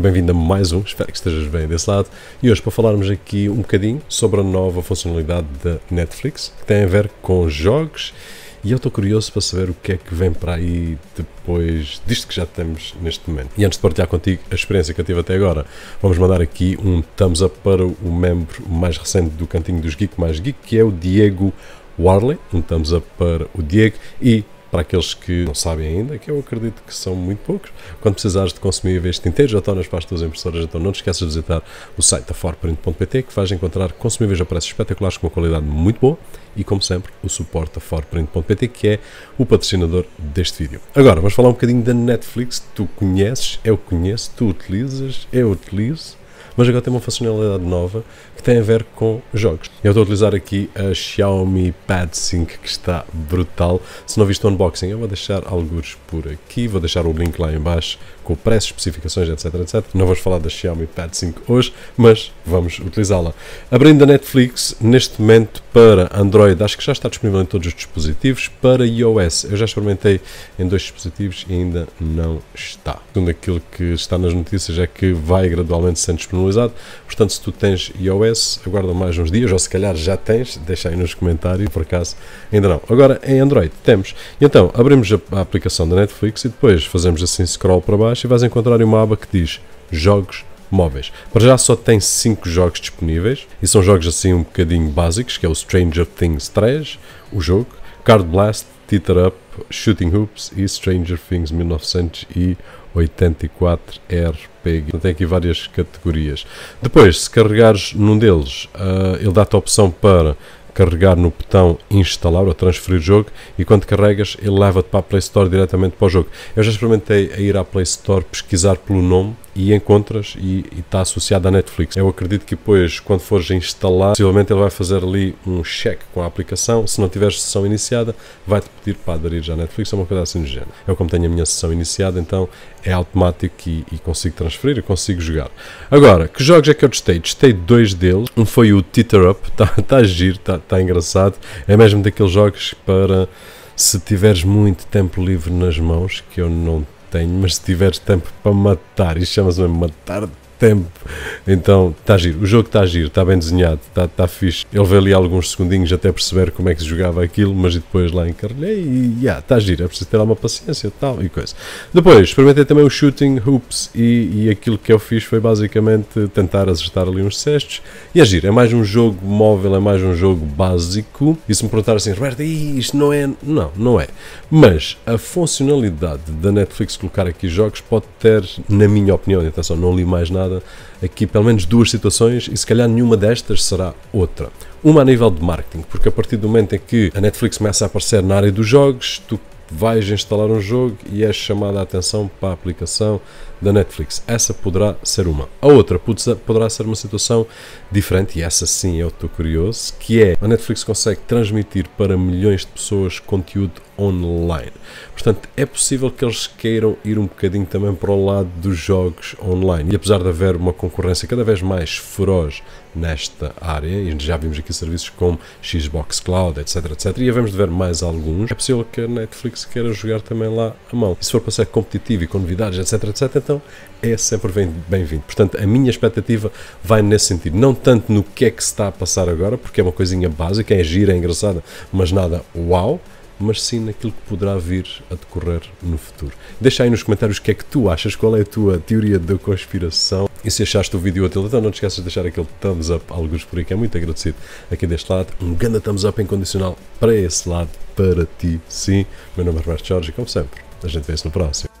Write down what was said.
Bem-vindo a mais um, espero que estejas bem desse lado. E hoje para falarmos aqui um bocadinho sobre a nova funcionalidade da Netflix, que tem a ver com jogos, e eu estou curioso para saber o que é que vem para aí depois disto que já temos neste momento. E antes de partilhar contigo a experiência que eu tive até agora, vamos mandar aqui um thumbs up para o membro mais recente do Cantinho dos Geek mais Geek, que é o Diego Warley, um thumbs up para o Diego e para aqueles que não sabem ainda, que eu acredito que são muito poucos. Quando precisares de consumíveis tinteiros, já estão nas pastas das impressoras, então não te esqueças de visitar o site da forprint.pt que vais encontrar consumíveis a preços espetaculares com uma qualidade muito boa e, como sempre, o suporte da forprint.pt que é o patrocinador deste vídeo. Agora, vamos falar um bocadinho da Netflix. Tu conheces, eu conheço, tu utilizas, eu utilizo mas agora tem uma funcionalidade nova que tem a ver com jogos. Eu estou a utilizar aqui a Xiaomi Pad 5 que está brutal. Se não viste o unboxing, eu vou deixar alguns por aqui, vou deixar o link lá em baixo com o preço, especificações, etc, etc. Não vamos falar da Xiaomi Pad 5 hoje, mas vamos utilizá-la. Abrindo a Netflix, neste momento para Android, acho que já está disponível em todos os dispositivos, para iOS eu já experimentei em dois dispositivos e ainda não está segundo aquilo que está nas notícias, é que vai gradualmente sendo disponibilizado. Portanto, se tu tens iOS, aguarda mais uns dias, ou se calhar já tens, deixa aí nos comentários, por acaso ainda não. Agora, em Android, temos. então, abrimos a, a aplicação da Netflix e depois fazemos assim scroll para baixo e vais encontrar uma aba que diz Jogos móveis. Para já só tem 5 jogos disponíveis e são jogos assim um bocadinho básicos, que é o Stranger Things 3, o jogo, Card Blast, Teeter Up, Shooting Hoops e Stranger Things 1900 e 84RPG. Tem aqui várias categorias. Depois, se carregares num deles, uh, ele dá-te a opção para carregar no botão instalar ou transferir jogo e quando carregas ele leva-te para a Play Store diretamente para o jogo. Eu já experimentei a ir à Play Store pesquisar pelo nome e encontras e está associado à Netflix. Eu acredito que depois, quando fores instalar, possivelmente ele vai fazer ali um check com a aplicação. Se não tiveres sessão iniciada, vai-te pedir para aderir já à Netflix, é uma coisa assim do género. Eu, como tenho a minha sessão iniciada, então é automático e, e consigo transferir e consigo jogar. Agora, que jogos é que eu testei? Testei dois deles. Um foi o Titter Up, está tá giro, está tá engraçado. É mesmo daqueles jogos para se tiveres muito tempo livre nas mãos, que eu não tenho, mas se tiveres tempo para matar, isto chamas-me matar tempo. Então está giro. O jogo está giro, está bem desenhado, está tá fixe. Ele veio ali alguns segundinhos até perceber como é que se jogava aquilo, mas depois lá encarnei e já, está giro. É preciso ter alguma paciência tal e coisa. Depois, experimentei também o shooting, hoops e, e aquilo que eu fiz foi basicamente tentar acertar ali uns cestos e agir. É, é mais um jogo móvel, é mais um jogo básico. E se me perguntar assim, Roberto, isto não é. Não, não é. Mas a funcionalidade da Netflix colocar aqui jogos pode ter, na minha opinião, atenção, não li mais nada aqui pelo menos duas situações e se calhar nenhuma destas será outra. Uma a nível de marketing, porque a partir do momento em que a Netflix começa a aparecer na área dos jogos, tu vais instalar um jogo e és chamada a atenção para a aplicação da Netflix. Essa poderá ser uma. A outra poderá ser uma situação diferente, e essa sim eu estou curioso, que é a Netflix consegue transmitir para milhões de pessoas conteúdo online. Portanto, é possível que eles queiram ir um bocadinho também para o lado dos jogos online. E apesar de haver uma concorrência cada vez mais feroz nesta área, e já vimos aqui serviços como Xbox Cloud, etc, etc, e havemos de ver mais alguns, é possível que a Netflix se queira jogar também lá a mão. E se for para ser competitivo e com novidades, etc, etc, então é sempre bem-vindo. Portanto, a minha expectativa vai nesse sentido. Não tanto no que é que se está a passar agora, porque é uma coisinha básica, é gira, é engraçada, mas nada uau mas sim naquilo que poderá vir a decorrer no futuro. Deixa aí nos comentários o que é que tu achas, qual é a tua teoria da conspiração. E se achaste o vídeo útil, então não te esqueças de deixar aquele thumbs up, alguns por aqui, é muito agradecido aqui deste lado. Um grande thumbs up incondicional para esse lado, para ti, sim. Meu nome é Roberto Jorge e como sempre, a gente vê-se no próximo.